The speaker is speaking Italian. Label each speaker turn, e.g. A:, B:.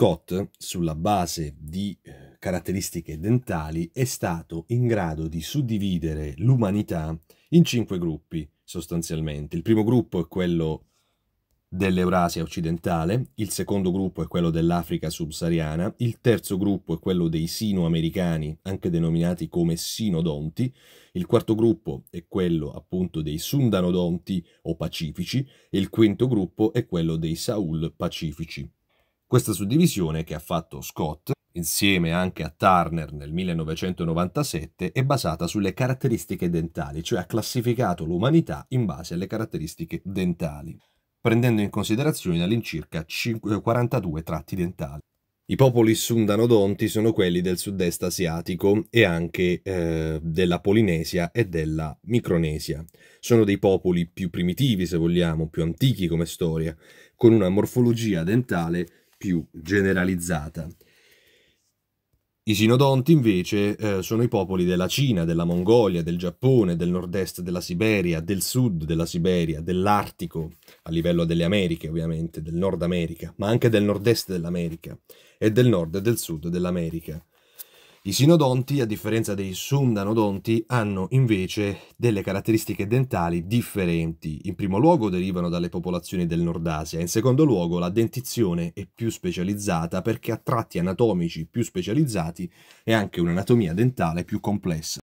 A: Scott, sulla base di eh, caratteristiche dentali, è stato in grado di suddividere l'umanità in cinque gruppi, sostanzialmente. Il primo gruppo è quello dell'Eurasia occidentale, il secondo gruppo è quello dell'Africa subsahariana, il terzo gruppo è quello dei sinoamericani, anche denominati come sinodonti, il quarto gruppo è quello appunto dei sundanodonti o pacifici e il quinto gruppo è quello dei saul pacifici. Questa suddivisione che ha fatto Scott, insieme anche a Turner nel 1997, è basata sulle caratteristiche dentali, cioè ha classificato l'umanità in base alle caratteristiche dentali, prendendo in considerazione all'incirca 42 tratti dentali. I popoli sundanodonti sono quelli del sud-est asiatico e anche eh, della Polinesia e della Micronesia. Sono dei popoli più primitivi, se vogliamo, più antichi come storia, con una morfologia dentale più generalizzata. I sinodonti invece eh, sono i popoli della Cina, della Mongolia, del Giappone, del nord-est della Siberia, del sud della Siberia, dell'Artico, a livello delle Americhe ovviamente, del Nord America, ma anche del nord-est dell'America e del nord e del sud dell'America. I sinodonti, a differenza dei sundanodonti, hanno invece delle caratteristiche dentali differenti. In primo luogo derivano dalle popolazioni del Nord Asia, in secondo luogo la dentizione è più specializzata perché ha tratti anatomici più specializzati e anche un'anatomia dentale più complessa.